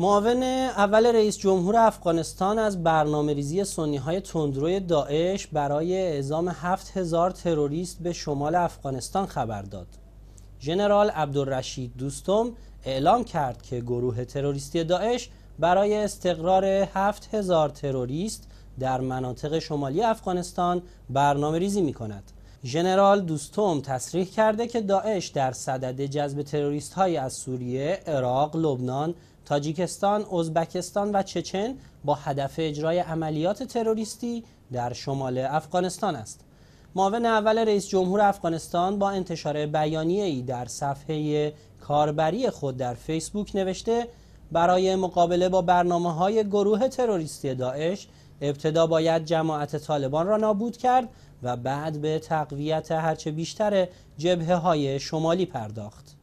معاون اول رئیس جمهور افغانستان از برنامه ریزی سنی های تندروی داعش برای اعزام 7000 تروریست به شمال افغانستان خبر داد. ژنرال عبدالرشید دوستم اعلام کرد که گروه تروریستی داعش برای استقرار 7000 تروریست در مناطق شمالی افغانستان برنامه ریزی می کند. ژنرال دوستوم تصریح کرده که داعش در صدد جذب تروریست های از سوریه، عراق، لبنان، تاجیکستان، ازبکستان و چچن با هدف اجرای عملیات تروریستی در شمال افغانستان است. معاون اول رئیس جمهور افغانستان با انتشار بیانیه ای در صفحه کاربری خود در فیسبوک نوشته برای مقابله با برنامه های گروه تروریستی داعش ابتدا باید جماعت طالبان را نابود کرد و بعد به تقویت هرچه بیشتر جبهه های شمالی پرداخت